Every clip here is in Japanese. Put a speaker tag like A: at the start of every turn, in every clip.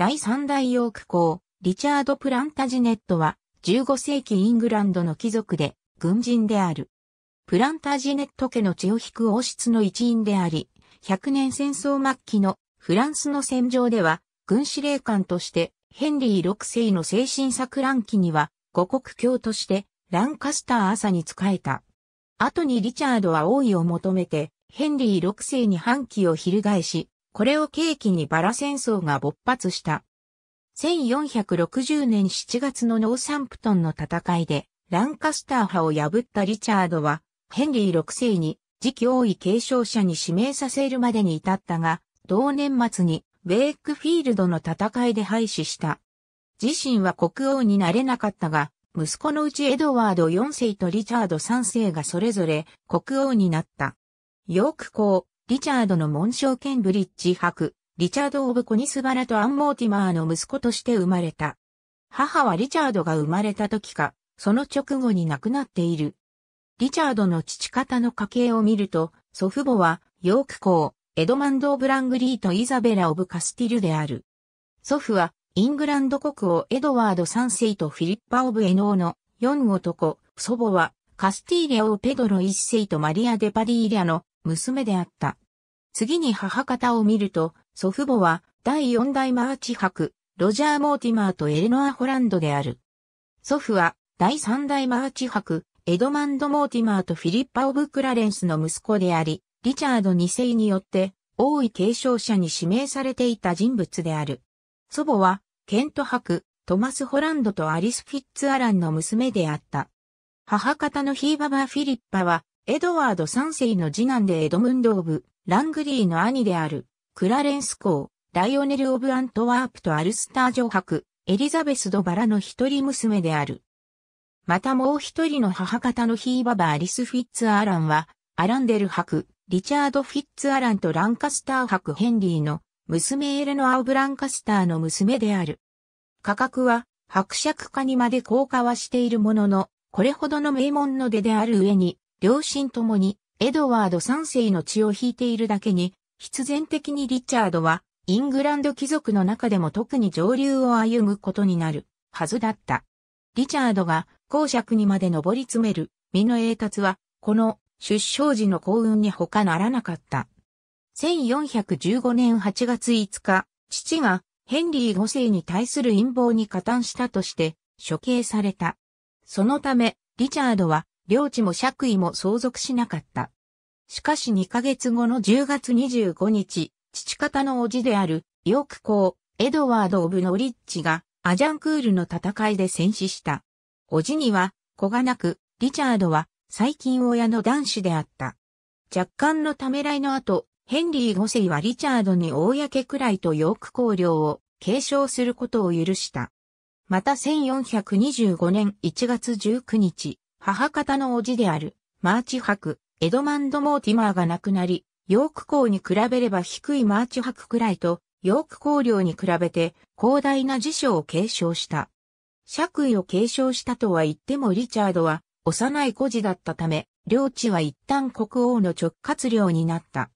A: 第三代ヨーク公、リチャード・プランタジネットは、15世紀イングランドの貴族で、軍人である。プランタジネット家の血を引く王室の一員であり、100年戦争末期のフランスの戦場では、軍司令官として、ヘンリー6世の精神錯乱期には、五国教として、ランカスター朝に仕えた。後にリチャードは王位を求めて、ヘンリー6世に反旗を翻し、これを契機にバラ戦争が勃発した。1460年7月のノーサンプトンの戦いで、ランカスター派を破ったリチャードは、ヘンリー6世に次期王位継承者に指名させるまでに至ったが、同年末にウェイクフィールドの戦いで廃止した。自身は国王になれなかったが、息子のうちエドワード4世とリチャード3世がそれぞれ国王になった。ヨーク公、リチャードの紋章ケンブリッジ博、リチャード・オブ・コニスバラとアン・モーティマーの息子として生まれた。母はリチャードが生まれた時か、その直後に亡くなっている。リチャードの父方の家系を見ると、祖父母は、ヨーク公、エドマンド・オブ・ラングリーとイザベラ・オブ・カスティルである。祖父は、イングランド国王エドワード3世とフィリッパ・オブ・エノーの4男、祖母は、カスティーレをペドロ1世とマリア・デパディーリャの娘であった。次に母方を見ると、祖父母は第四代マーチ博、ロジャー・モーティマーとエレノア・ホランドである。祖父は第三代マーチ博、エドマンド・モーティマーとフィリッパ・オブ・クラレンスの息子であり、リチャード2世によって王位継承者に指名されていた人物である。祖母は、ケント博、トマス・ホランドとアリス・フィッツ・アランの娘であった。母方のヒーババ・フィリッパは、エドワード3世の次男でエドムンド・オブ・ラングリーの兄である、クラレンス公、ライオネル・オブ・アントワープとアルスター城ク、エリザベス・ド・バラの一人娘である。またもう一人の母方のヒーババ・アリス・フィッツ・アーランは、アランデルク、リチャード・フィッツ・アランとランカスターク。ヘンリーの娘エレノア・オブ・ランカスターの娘である。価格は、伯爵家にまで降下はしているものの、これほどの名門の出である上に、両親ともにエドワード3世の血を引いているだけに、必然的にリチャードはイングランド貴族の中でも特に上流を歩むことになるはずだった。リチャードが公爵にまで上り詰める身の栄達は、この出生時の幸運に他ならなかった。1415年8月5日、父がヘンリー5世に対する陰謀に加担したとして処刑された。そのため、リチャードは領地も爵位も相続しなかった。しかし2ヶ月後の10月25日、父方の叔父である、ヨーク公、エドワード・オブ・ノリッチが、アジャンクールの戦いで戦死した。叔父には、子がなく、リチャードは、最近親の男子であった。若干のためらいの後、ヘンリー5世はリチャードに公くらいとヨーク公領を継承することを許した。また1425年1月19日、母方の叔父である、マーチ博、エドマンド・モーティマーが亡くなり、ヨーク校に比べれば低いマーチ博くらいと、ヨーク校領に比べて広大な辞書を継承した。爵位を継承したとは言ってもリチャードは幼い孤児だったため、領地は一旦国王の直轄領になった。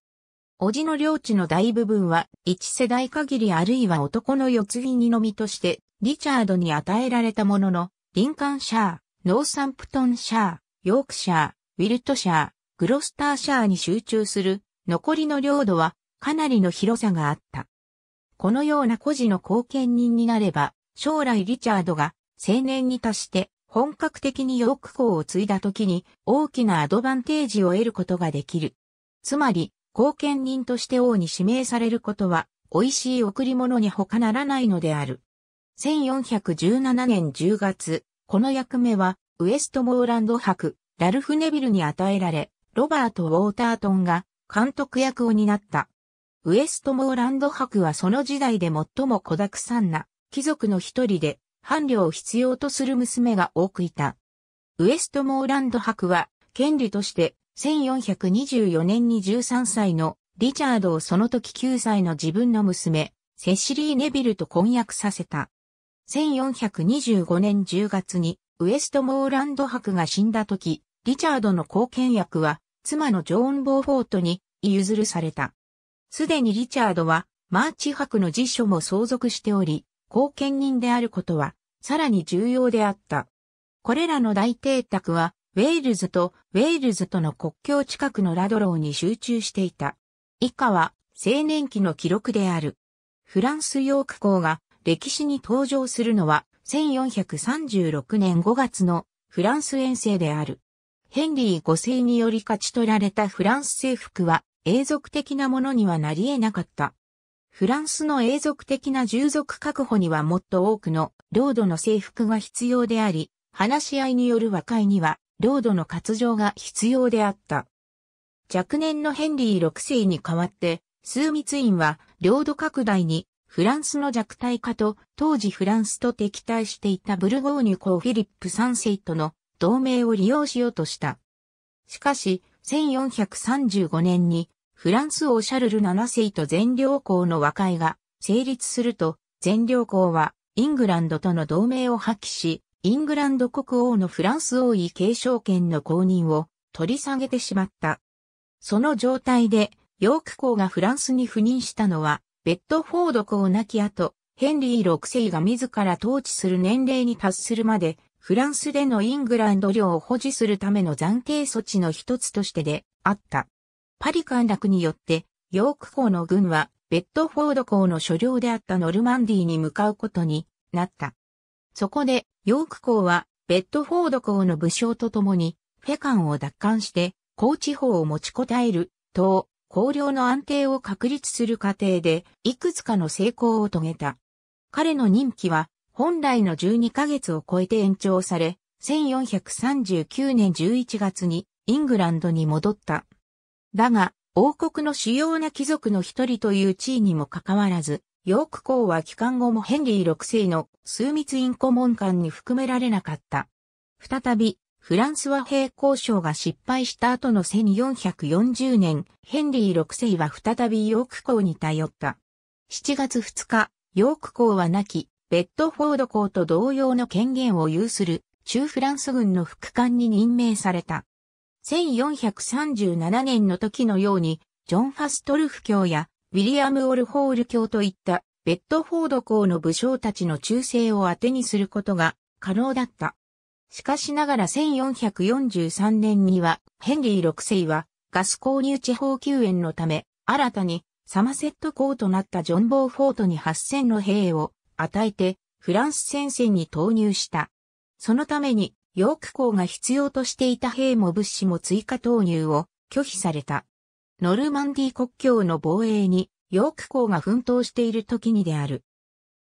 A: 叔父の領地の大部分は一世代限りあるいは男の世継ぎにのみとしてリチャードに与えられたものの、リンカンシャー、ノーサンプトンシャー、ヨークシャー、ウィルトシャー、グロスターシャーに集中する残りの領土はかなりの広さがあった。このような孤児の貢献人になれば、将来リチャードが青年に達して本格的にヨーク校を継いだ時に大きなアドバンテージを得ることができる。つまり、貢献人として王に指名されることは、美味しい贈り物に他ならないのである。1417年10月、この役目は、ウエストモーランド博、ラルフ・ネビルに与えられ、ロバート・ウォータートンが監督役を担った。ウエストモーランド博はその時代で最も小沢さんな貴族の一人で、伴侶を必要とする娘が多くいた。ウエストモーランド博は、権利として、1424年に13歳のリチャードをその時9歳の自分の娘、セシリー・ネビルと婚約させた。1425年10月にウエストモーランド博が死んだ時、リチャードの貢献役は妻のジョーン・ボーフォートに譲るされた。すでにリチャードはマーチ博の辞書も相続しており、貢献人であることはさらに重要であった。これらの大邸宅はウェールズとウェールズとの国境近くのラドローに集中していた。以下は青年期の記録である。フランスヨーク公が歴史に登場するのは1436年5月のフランス遠征である。ヘンリー5世により勝ち取られたフランス征服は永続的なものにはなり得なかった。フランスの永続的な従属確保にはもっと多くの領土の征服が必要であり、話し合いによる和解には領土の割譲が必要であった。若年のヘンリー6世に代わって、枢密院は領土拡大にフランスの弱体化と、当時フランスと敵対していたブルゴーニュ公フィリップ3世との同盟を利用しようとした。しかし、1435年に、フランス王シャルル7世と全領公の和解が成立すると、全領公はイングランドとの同盟を破棄し、イングランド国王のフランス王位継承権の公認を取り下げてしまった。その状態で、ヨーク公がフランスに赴任したのはベッドフォード公亡き後、ヘンリー6世が自ら統治する年齢に達するまで、フランスでのイングランド領を保持するための暫定措置の一つとしてであった。パリ陥落によって、ヨーク公の軍は、ベッドフォード公の所領であったノルマンディーに向かうことになった。そこで、ヨーク公は、ベッドフォード公の武将と共に、フェカンを奪還して、高地方を持ちこたえる、東、公領の安定を確立する過程で、いくつかの成功を遂げた。彼の任期は、本来の12ヶ月を超えて延長され、1439年11月にイングランドに戻った。だが、王国の主要な貴族の一人という地位にもかかわらず、ヨーク公は帰還後もヘンリー6世の枢密院顧問官に含められなかった。再び、フランスは平交渉が失敗した後の1440年、ヘンリー6世は再びヨーク港に頼った。7月2日、ヨーク港は亡き、ベッドフォード港と同様の権限を有する中フランス軍の副官に任命された。1437年の時のように、ジョン・ファストルフ教やウィリアム・オルホール教といったベッドフォード校の武将たちの忠誠を当てにすることが可能だった。しかしながら1443年には、ヘンリー6世は、ガス購入地方救援のため、新たに、サマセット港となったジョン・ボーフォートに8000の兵を与えて、フランス戦線に投入した。そのために、ヨーク港が必要としていた兵も物資も追加投入を拒否された。ノルマンディ国境の防衛に、ヨーク港が奮闘している時にである。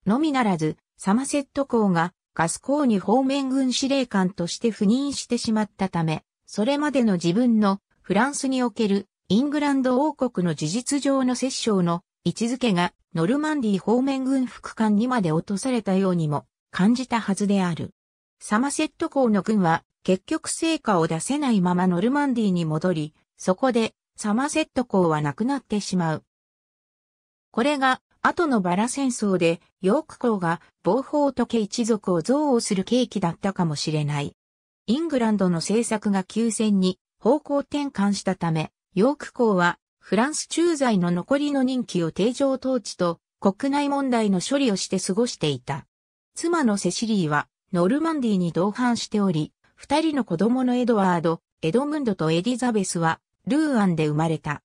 A: のみならず、サマセット港がガスコーニ方面軍司令官として赴任してしまったため、それまでの自分のフランスにおけるイングランド王国の事実上の摂政の位置づけがノルマンディ方面軍副官にまで落とされたようにも感じたはずである。サマセット公の軍は結局成果を出せないままノルマンディに戻り、そこでサマセット公はなくなってしまう。これが後のバラ戦争で、ヨーク公が暴法時計一族を憎悪する契機だったかもしれない。イングランドの政策が急戦に方向転換したため、ヨーク公はフランス駐在の残りの任期を定常統治と国内問題の処理をして過ごしていた。妻のセシリーはノルマンディに同伴しており、二人の子供のエドワード、エドムンドとエリザベスはルーアンで生まれた。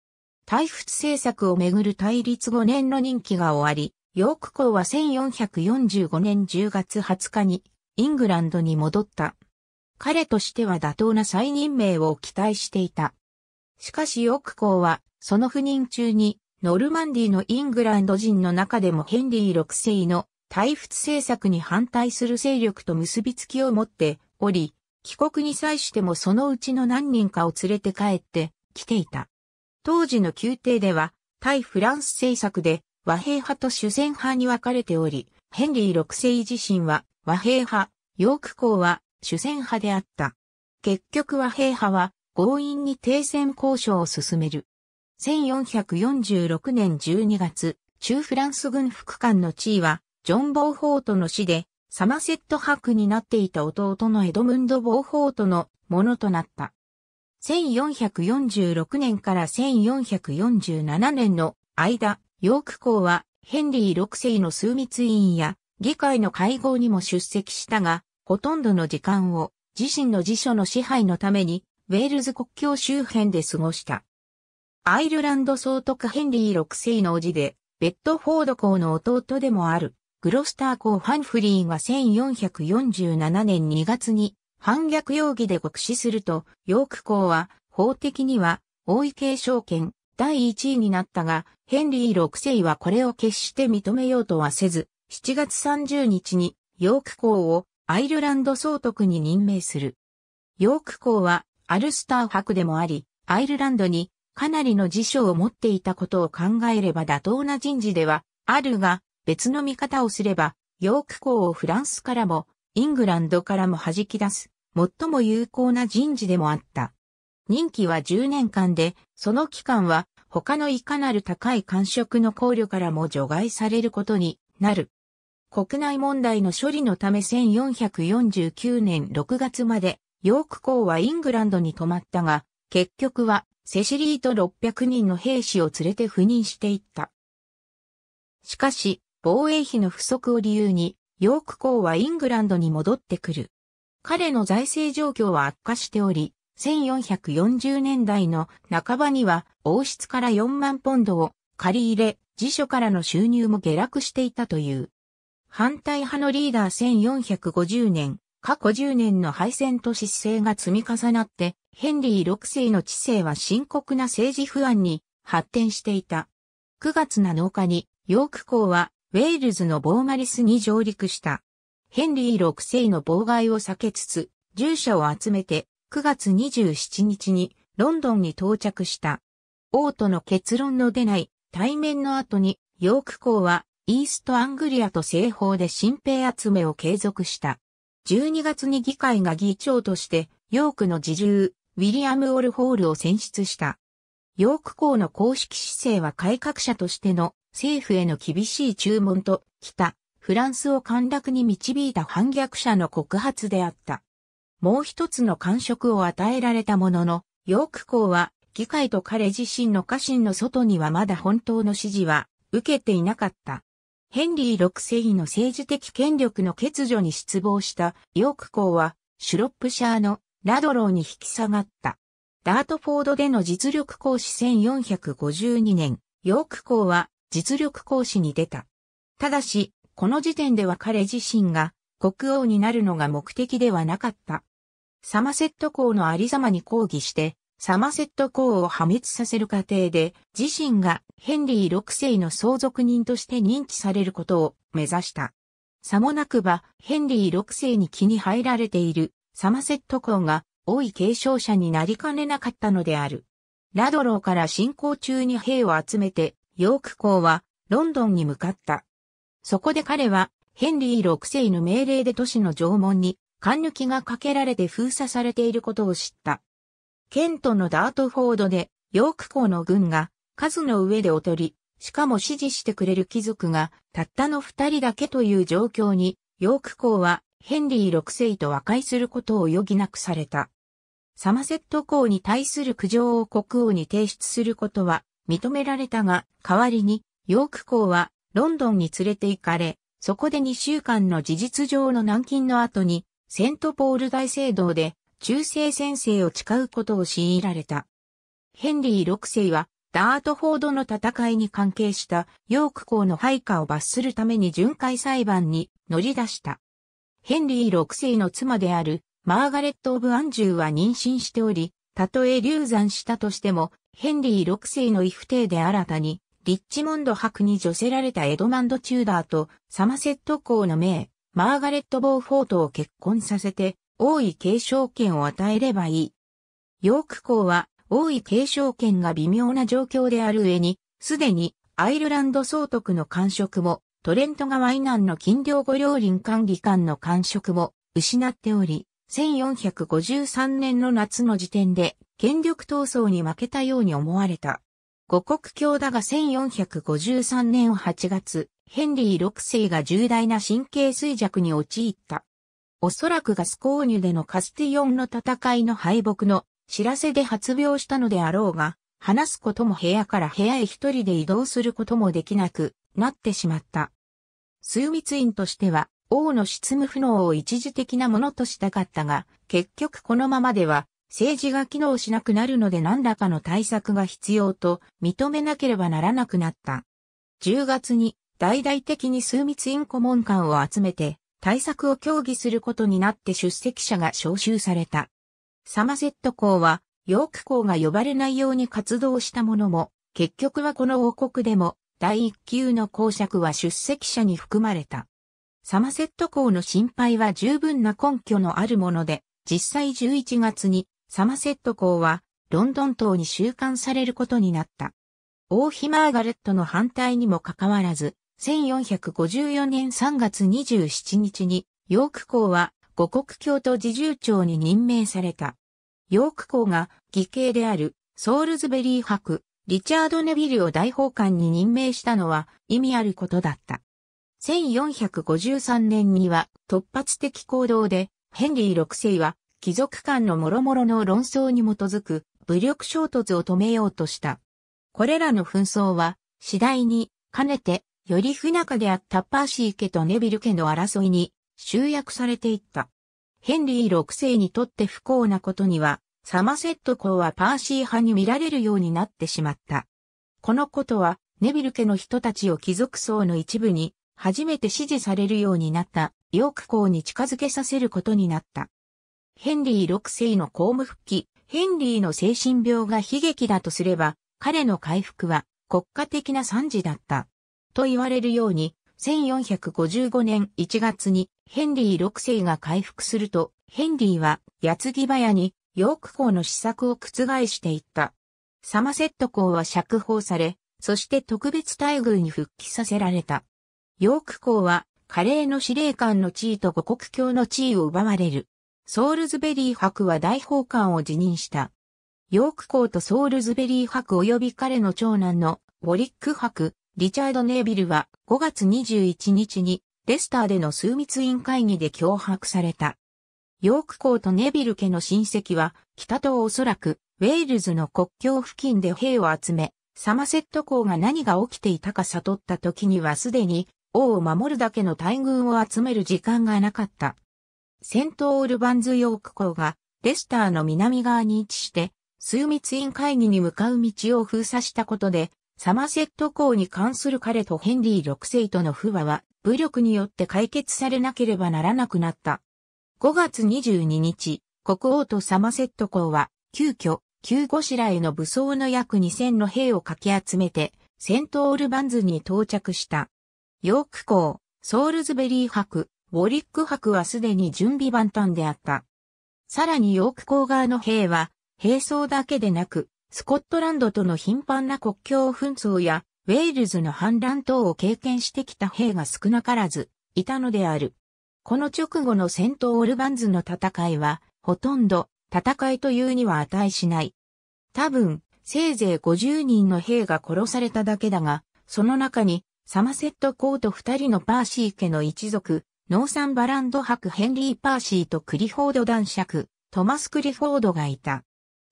A: 対仏政策をめぐる対立5年の任期が終わり、ヨーク公は1445年10月20日にイングランドに戻った。彼としては妥当な再任命を期待していた。しかしヨーク公はその不任中にノルマンディのイングランド人の中でもヘンリー6世の対仏政策に反対する勢力と結びつきを持っており、帰国に際してもそのうちの何人かを連れて帰ってきていた。当時の宮廷では、対フランス政策で和平派と主戦派に分かれており、ヘンリー6世自身は和平派、ヨーク公は主戦派であった。結局和平派は強引に停戦交渉を進める。1446年12月、中フランス軍副官の地位は、ジョン・ボーフォートの死で、サマセット伯になっていた弟のエドムンド・ボーフォートのものとなった。1446年から1447年の間、ヨーク公はヘンリー6世の枢密委員や議会の会合にも出席したが、ほとんどの時間を自身の辞書の支配のためにウェールズ国境周辺で過ごした。アイルランド総督ヘンリー6世の叔父で、ベッドフォード公の弟でもある、グロスター公ァンフリーが1447年2月に反逆容疑で告死すると、ヨーク公は、法的には、王位継承権、第1位になったが、ヘンリー6世はこれを決して認めようとはせず、7月30日に、ヨーク公をアイルランド総督に任命する。ヨーク公は、アルスター伯でもあり、アイルランドにかなりの辞書を持っていたことを考えれば妥当な人事ではあるが、別の見方をすれば、ヨーク公をフランスからもイングランドからも弾き出す、最も有効な人事でもあった。任期は10年間で、その期間は他のいかなる高い官職の考慮からも除外されることになる。国内問題の処理のため1449年6月まで、ヨーク公はイングランドに泊まったが、結局はセシリーと600人の兵士を連れて赴任していった。しかし、防衛費の不足を理由に、ヨーク公はイングランドに戻ってくる。彼の財政状況は悪化しており、1440年代の半ばには王室から4万ポンドを借り入れ、辞書からの収入も下落していたという。反対派のリーダー1450年、過去10年の敗戦と失勢が積み重なって、ヘンリー6世の知性は深刻な政治不安に発展していた。9月7日に、ヨーク公はウェールズのボーマリスに上陸した。ヘンリー6世の妨害を避けつつ、従者を集めて9月27日にロンドンに到着した。王との結論の出ない対面の後にヨーク公はイーストアングリアと西方で新兵集めを継続した。12月に議会が議長としてヨークの自重、ウィリアム・オルホールを選出した。ヨーク公の公式姿勢は改革者としての政府への厳しい注文と、北、フランスを陥落に導いた反逆者の告発であった。もう一つの感触を与えられたものの、ヨーク校は、議会と彼自身の家臣の外にはまだ本当の支持は受けていなかった。ヘンリー6世の政治的権力の欠如に失望したヨーク校は、シュロップシャーのラドローに引き下がった。ダートフォードでの実力行使1452年、ヨーク校は実力行使に出た。ただし、この時点では彼自身が国王になるのが目的ではなかった。サマセット公のありざまに抗議して、サマセット公を破滅させる過程で、自身がヘンリー6世の相続人として認知されることを目指した。さもなくば、ヘンリー6世に気に入られているサマセット公が王位継承者になりかねなかったのである。ラドローから進行中に兵を集めてヨーク公はロンドンに向かった。そこで彼はヘンリー6世の命令で都市の縄文に貫抜きがかけられて封鎖されていることを知った。ケントのダートフォードでヨーク公の軍が数の上で劣り、しかも支持してくれる貴族がたったの二人だけという状況に、ヨーク公はヘンリー6世と和解することを余儀なくされた。サマセット公に対する苦情を国王に提出することは認められたが、代わりに、ヨーク校はロンドンに連れて行かれ、そこで2週間の事実上の軟禁の後に、セントポール大聖堂で中世先生を誓うことを強いられた。ヘンリー6世は、ダートフォードの戦いに関係したヨーク校の配下を罰するために巡回裁判に乗り出した。ヘンリー6世の妻であるマーガレット・オブ・アンジューは妊娠しており、たとえ流産したとしてもヘンリー6世の異父帝で新たに、リッチモンド伯に除せられたエドマンド・チューダーとサマセット公の名、マーガレット・ボーフォートを結婚させて、王位継承権を与えればいい。ヨーク公は、王位継承権が微妙な状況である上に、すでにアイルランド総督の官職も、トレント川以南の金領御両林管理官の官職も失っており、1453年の夏の時点で権力闘争に負けたように思われた。五国教だが1453年8月、ヘンリー6世が重大な神経衰弱に陥った。おそらくガスコーニュでのカスティオンの戦いの敗北の知らせで発病したのであろうが、話すことも部屋から部屋へ一人で移動することもできなくなってしまった。数密院としては王の執務不能を一時的なものとしたかったが、結局このままでは政治が機能しなくなるので何らかの対策が必要と認めなければならなくなった。10月に大々的に枢密院顧問官を集めて対策を協議することになって出席者が招集された。サマセット校は、ヨーク校が呼ばれないように活動したものも、結局はこの王国でも第一級の公爵は出席者に含まれた。サマセット港の心配は十分な根拠のあるもので、実際11月にサマセット港はロンドン島に収監されることになった。王妃マーガレットの反対にもかかわらず、1454年3月27日にヨーク港は五国教徒自重長に任命された。ヨーク港が義兄であるソールズベリー博、リチャード・ネビルを大法官に任命したのは意味あることだった。1453年には突発的行動で、ヘンリー6世は貴族間の諸々の論争に基づく武力衝突を止めようとした。これらの紛争は次第にかねてより不仲であったパーシー家とネビル家の争いに集約されていった。ヘンリー6世にとって不幸なことには、サマセット公はパーシー派に見られるようになってしまった。このことは、ネビル家の人たちを貴族層の一部に初めて支持されるようになったヨーク公に近づけさせることになった。ヘンリー6世の公務復帰、ヘンリーの精神病が悲劇だとすれば、彼の回復は国家的な惨事だった。と言われるように、1455年1月にヘンリー6世が回復すると、ヘンリーは矢継ぎ早にヨーク公の施策を覆していった。サマセット公は釈放され、そして特別待遇に復帰させられた。ヨーク港は、カレーの司令官の地位と五国教の地位を奪われる。ソールズベリー博は大法官を辞任した。ヨーク校とソールズベリー博及び彼の長男のウォリック博、リチャード・ネービルは5月21日にレスターでの枢密院会議で脅迫された。ヨーク校とネビル家の親戚は北とおそらくウェールズの国境付近で兵を集め、サマセット校が何が起きていたか悟った時にはすでに王を守るだけの大軍を集める時間がなかった。セントオールバンズヨーク港がレスターの南側に位置して、枢密院会議に向かう道を封鎖したことで、サマセット港に関する彼とヘンリー6世との不和は武力によって解決されなければならなくなった。5月22日、国王とサマセット公は、急遽、旧ゴシラへの武装の約2000の兵をかき集めて、セントオールバンズに到着した。ヨーク港、ソールズベリー博、ウォリック博はすでに準備万端であった。さらにヨーク港側の兵は、兵装だけでなく、スコットランドとの頻繁な国境紛争や、ウェールズの反乱等を経験してきた兵が少なからず、いたのである。この直後の戦闘オルバンズの戦いは、ほとんど戦いというには値しない。多分、せいぜい50人の兵が殺されただけだが、その中にサマセットコート二人のパーシー家の一族、ノーサンバランド伯ヘンリー・パーシーとクリフォード男爵、トマス・クリフォードがいた。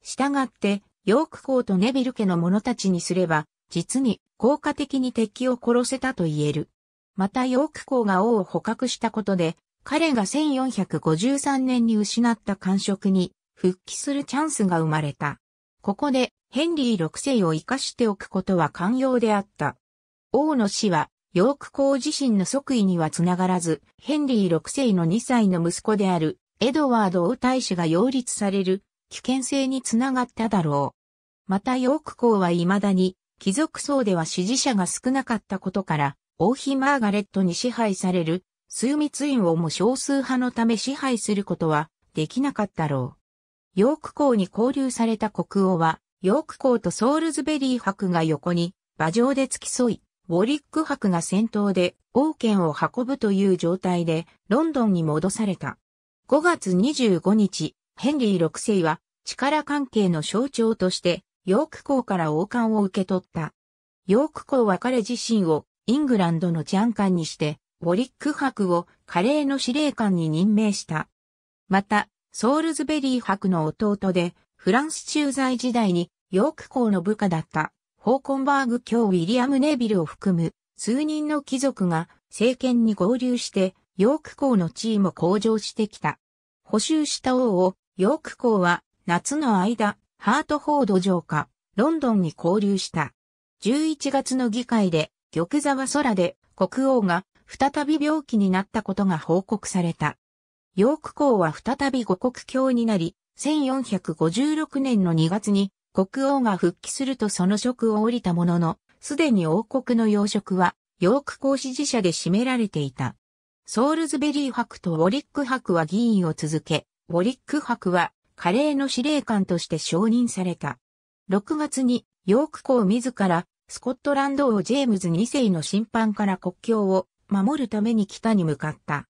A: したがって、ヨークコート・ネビル家の者たちにすれば、実に効果的に敵を殺せたと言える。またヨーク校が王を捕獲したことで、彼が1453年に失った感触に復帰するチャンスが生まれた。ここでヘンリー6世を生かしておくことは寛容であった。王の死は、ヨーク公自身の即位にはつながらず、ヘンリー6世の2歳の息子である、エドワード王太子が擁立される、危険性につながっただろう。またヨーク公は未だに、貴族層では支持者が少なかったことから、王妃マーガレットに支配される、枢密院をも少数派のため支配することは、できなかったろう。ヨーク公に交流された国王は、ヨーク公とソールズベリー伯が横に、馬上で付き添い、ウォリック博が戦闘で王権を運ぶという状態でロンドンに戻された。5月25日、ヘンリー6世は力関係の象徴としてヨーク公から王冠を受け取った。ヨーク公は彼自身をイングランドの治安官にして、ウォリック博をカレーの司令官に任命した。また、ソールズベリー博の弟で、フランス駐在時代にヨーク公の部下だったホーコンバーグ卿ウィリアム・ネビルを含む数人の貴族が政権に合流してヨーク校の地位も向上してきた。補修した王をヨーク校は夏の間ハートフォード城下ロンドンに交流した。11月の議会で玉座は空で国王が再び病気になったことが報告された。ヨーク公は再び五国教になり、1456年の2月に国王が復帰するとその職を降りたものの、すでに王国の要職は、ヨーク公支持者で占められていた。ソールズベリー伯とウォリック伯は議員を続け、ウォリック伯は、カレーの司令官として承認された。6月に、ヨーク公自ら、スコットランド王ジェームズ2世の審判から国境を守るために北に向かった。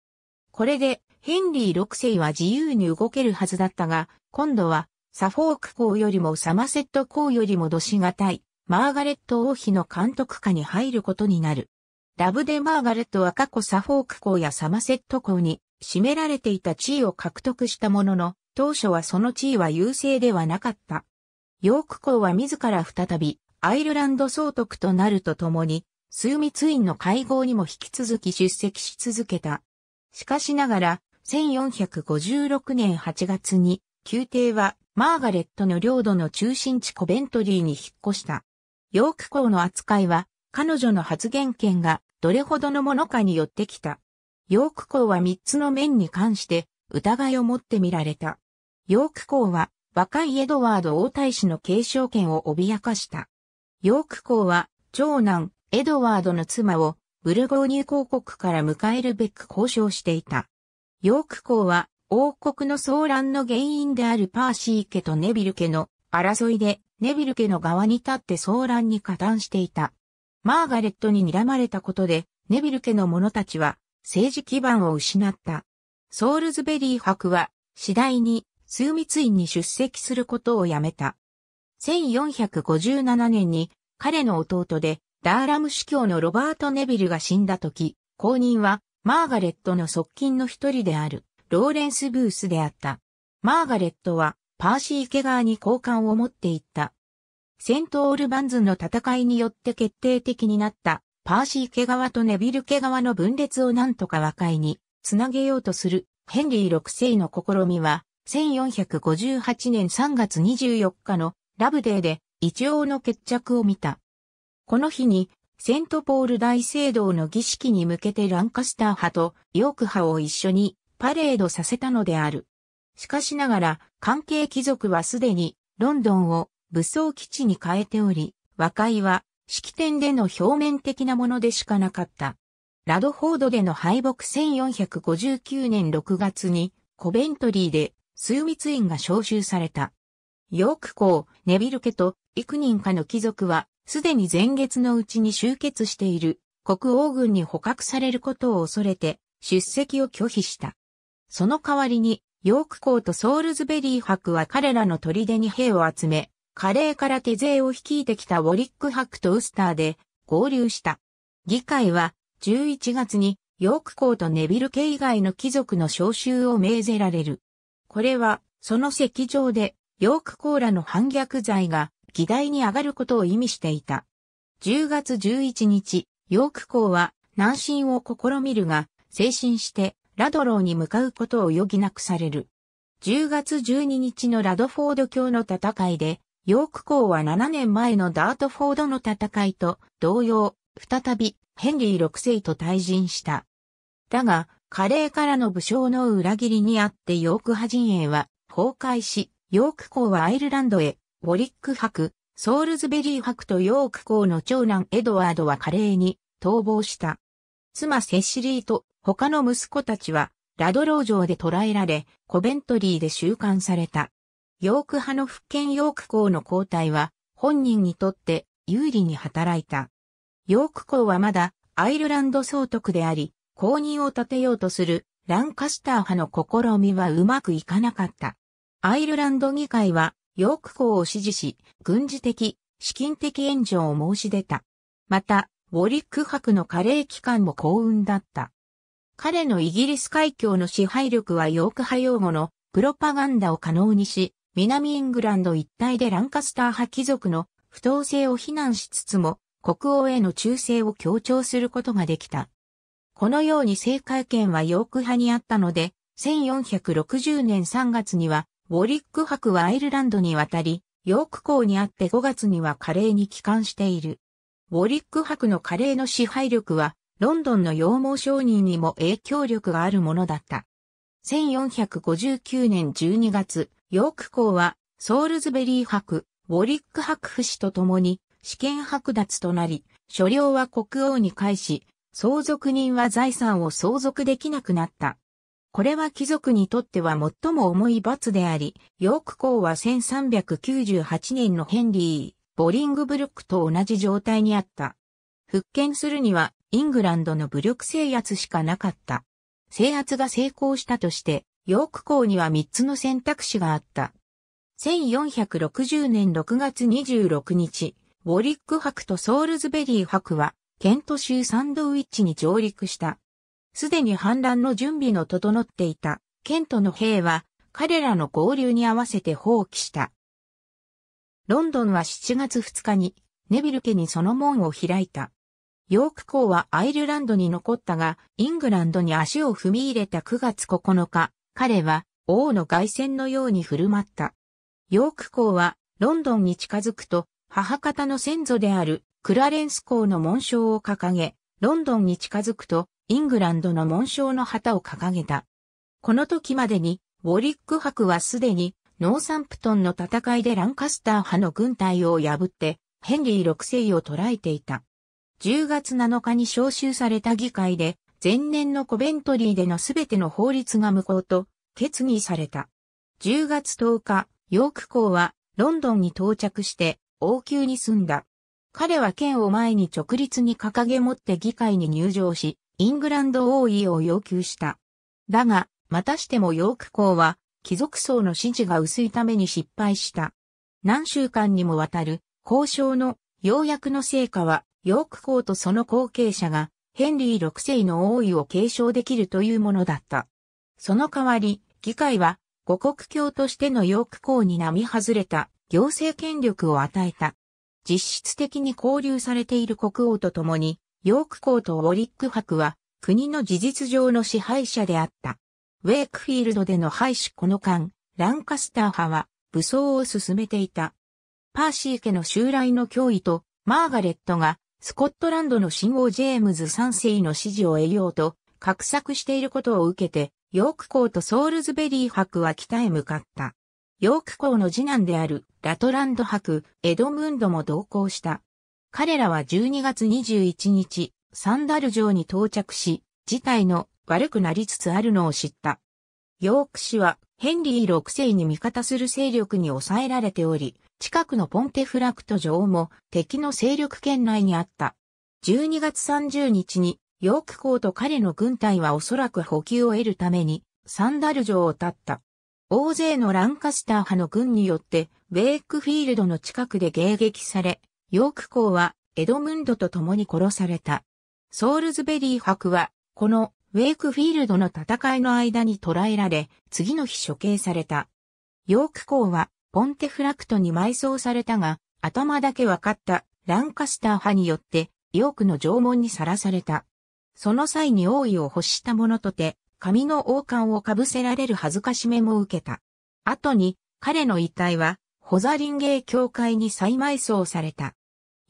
A: これで、ヘンリー6世は自由に動けるはずだったが、今度はサフォーク校よりもサマセット校よりも度しがたい、マーガレット王妃の監督下に入ることになる。ラブデ・マーガレットは過去サフォーク校やサマセット校に占められていた地位を獲得したものの、当初はその地位は優勢ではなかった。ヨーク校は自ら再びアイルランド総督となるとともに、数密院の会合にも引き続き出席し続けた。しかしながら、1456年8月に、宮廷はマーガレットの領土の中心地コベントリーに引っ越した。ヨーク港の扱いは、彼女の発言権がどれほどのものかによってきた。ヨーク港は3つの面に関して疑いを持ってみられた。ヨーク港は若いエドワード王太子の継承権を脅かした。ヨーク港は長男エドワードの妻をブルゴーニュ公国から迎えるべく交渉していた。ヨーク港は王国の騒乱の原因であるパーシー家とネビル家の争いでネビル家の側に立って騒乱に加担していた。マーガレットに睨まれたことでネビル家の者たちは政治基盤を失った。ソールズベリー博は次第に枢密院に出席することをやめた。1457年に彼の弟でダーラム司教のロバート・ネビルが死んだ時、後任はマーガレットの側近の一人である。ローレンス・ブースであった。マーガレットは、パーシー・ケガーに好感を持っていった。セント・オールバンズの戦いによって決定的になった、パーシー・ケガワとネビル・ケガワの分裂を何とか和解に、つなげようとする、ヘンリー6世の試みは、1458年3月24日のラブデーで一応の決着を見た。この日にセントポール大聖堂の儀式に向けてランカスター派とヨーク派を一緒にパレードさせたのである。しかしながら、関係貴族はすでに、ロンドンを武装基地に変えており、和解は、式典での表面的なものでしかなかった。ラドフォードでの敗北1459年6月に、コベントリーで、枢密院が招集された。ヨーク公、ネビル家と幾人かの貴族は、すでに前月のうちに集結している国王軍に捕獲されることを恐れて、出席を拒否した。その代わりに、ヨーク校とソールズベリー博は彼らの砦に兵を集め、カレーから手勢を率いてきたウォリック博とウスターで合流した。議会は11月にヨーク校とネビル家以外の貴族の召集を命ぜられる。これは、その席上で、ヨークーらの反逆罪が議題に上がることを意味していた。10月11日、ヨークーは南進を試みるが、精神してラドローに向かうことを余儀なくされる。10月12日のラドフォード教の戦いで、ヨーク公は7年前のダートフォードの戦いと同様、再びヘンリー6世と対陣した。だが、カレーからの武将の裏切りにあってヨーク派陣営は崩壊し、ヨーク公はアイルランドへ、ウォリック博、ソールズベリー博とヨーク公の長男エドワードはカレーに逃亡した。妻セシリーと他の息子たちは、ラドロー城で捕らえられ、コベントリーで収監された。ヨーク派の福建ヨーク校の交代は、本人にとって有利に働いた。ヨーク校はまだアイルランド総督であり、公認を立てようとするランカスター派の試みはうまくいかなかった。アイルランド議会はヨーク校を支持し、軍事的、資金的援助を申し出た。また、ウォリック博の加齢期間も幸運だった。彼のイギリス海峡の支配力はヨーク派用語のプロパガンダを可能にし、南イングランド一帯でランカスター派貴族の不当性を非難しつつも、国王への忠誠を強調することができた。このように政界権はヨーク派にあったので、1460年3月には、ウォリック博はアイルランドに渡り、ヨーク港にあって5月にはカレーに帰還している。ウォリック博のカレーの支配力は、ロンドンの羊毛商人にも影響力があるものだった。1459年12月、ヨーク校はソールズベリー博、ウォリック博府氏と共に試験剥奪となり、所領は国王に返し、相続人は財産を相続できなくなった。これは貴族にとっては最も重い罰であり、ヨーク校は1398年のヘンリー、ボリングブルックと同じ状態にあった。復権するにはイングランドの武力制圧しかなかった。制圧が成功したとして、ヨーク港には3つの選択肢があった。1460年6月26日、ウォリック博とソールズベリー博は、ケント州サンドウィッチに上陸した。すでに反乱の準備の整っていた、ケントの兵は、彼らの合流に合わせて放棄した。ロンドンは7月2日に、ネビル家にその門を開いた。ヨーク校はアイルランドに残ったが、イングランドに足を踏み入れた9月9日、彼は王の凱旋のように振る舞った。ヨーク校はロンドンに近づくと、母方の先祖であるクラレンス校の紋章を掲げ、ロンドンに近づくと、イングランドの紋章の旗を掲げた。この時までに、ウォリック博はすでに、ノーサンプトンの戦いでランカスター派の軍隊を破って、ヘンリー6世を捕らえていた。10月7日に召集された議会で、前年のコベントリーでのすべての法律が無効と決議された。10月10日、ヨーク公はロンドンに到着して王宮に住んだ。彼は剣を前に直立に掲げ持って議会に入場し、イングランド王位を要求した。だが、またしてもヨーク公は、貴族層の支持が薄いために失敗した。何週間にもわたる交渉の要約の成果はヨーク公とその後継者が、ヘンリー6世の王位を継承できるというものだった。その代わり、議会は、五国教としてのヨーク公に並外れた行政権力を与えた。実質的に交流されている国王と共に、ヨーク公とウォリック伯は、国の事実上の支配者であった。ウェイクフィールドでの廃止この間、ランカスター派は武装を進めていた。パーシー家の襲来の脅威とマーガレットがスコットランドの新王ジェームズ3世の支持を得ようと、画策していることを受けて、ヨーク校とソールズベリー博は北へ向かった。ヨーク校の次男であるラトランド博、エドムンドも同行した。彼らは12月21日、サンダル城に到着し、事態の悪くなりつつあるのを知った。ヨーク氏はヘンリー6世に味方する勢力に抑えられており、近くのポンテフラクト城も敵の勢力圏内にあった。12月30日にヨーク公と彼の軍隊はおそらく補給を得るためにサンダル城を立った。大勢のランカスター派の軍によってウェイクフィールドの近くで迎撃され、ヨーク公はエドムンドと共に殺された。ソールズベリー博はこのウェイクフィールドの戦いの間に捕らえられ、次の日処刑された。ヨーク公はポンテフラクトに埋葬されたが、頭だけ分かったランカスター派によって、ヨークの縄文にさらされた。その際に王位を欲した者とて、紙の王冠をかぶせられる辱めも受けた。後に、彼の遺体は、ホザリンゲー教会に再埋葬された。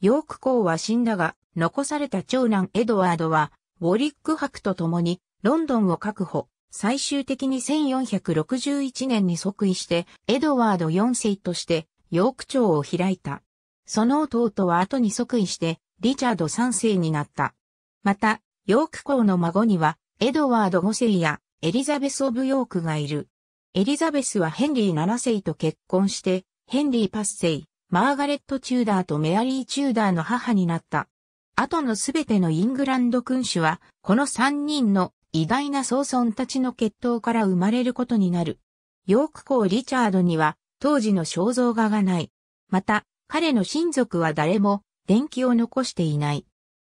A: ヨーク公は死んだが、残された長男エドワードは、ウォリック伯と共に、ロンドンを確保、最終的に1461年に即位して、エドワード4世として、ヨーク朝を開いた。その弟は後に即位して、リチャード3世になった。また、ヨーク公の孫には、エドワード5世やエリザベス・オブ・ヨークがいる。エリザベスはヘンリー7世と結婚して、ヘンリー・パ世、マーガレット・チューダーとメアリー・チューダーの母になった。後のすべてのイングランド君主は、この3人の偉大な総尊たちの血統から生まれることになる。ヨーク公リチャードには当時の肖像画がない。また、彼の親族は誰も伝記を残していない。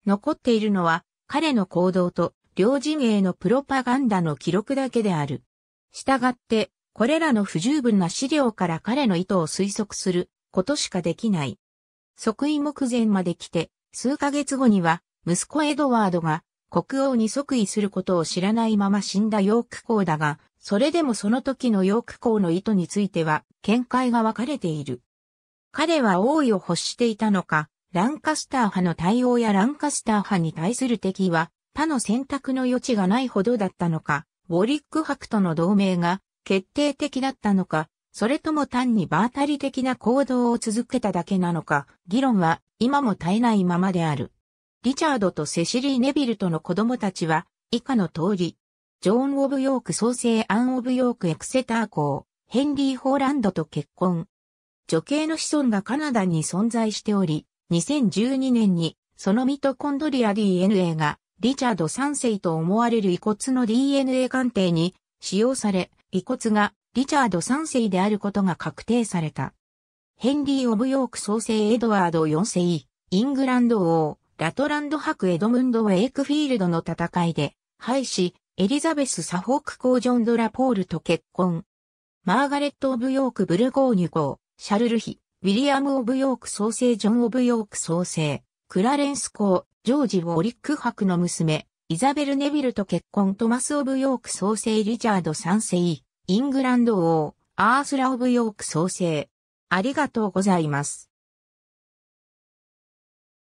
A: 残っているのは彼の行動と両陣営のプロパガンダの記録だけである。したがって、これらの不十分な資料から彼の意図を推測することしかできない。即位目前まで来て、数ヶ月後には息子エドワードが国王に即位することを知らないまま死んだヨーク公だが、それでもその時のヨーク公の意図については、見解が分かれている。彼は王位を欲していたのか、ランカスター派の対応やランカスター派に対する敵は、他の選択の余地がないほどだったのか、ウォリック博との同盟が決定的だったのか、それとも単に場当たり的な行動を続けただけなのか、議論は今も絶えないままである。リチャードとセシリー・ネビルとの子供たちは、以下の通り、ジョーン・オブ・ヨーク創生アン・オブ・ヨーク・エクセター校、ヘンリー・ホーランドと結婚。女系の子孫がカナダに存在しており、2012年に、そのミトコンドリア DNA が、リチャード3世と思われる遺骨の DNA 鑑定に使用され、遺骨がリチャード3世であることが確定された。ヘンリー・オブ・ヨーク創生エドワード4世、イングランド王、ラトランド博エドムンド・ウェイクフィールドの戦いで、敗し、エリザベス・サフォーク公ジョン・ド・ラポールと結婚。マーガレット・オブ・ヨーク・ブルゴーニュ号、シャルルヒ、ウィリアム・オブ・ヨーク創生ジョン・オブ・ヨーク創生、クラレンス公、ジョージ・ウォリック博の娘、イザベル・ネビルと結婚トマス・オブ・ヨーク創生リチャード3世、イングランド王、アースラ・オブ・ヨーク創生。ありがとうございます。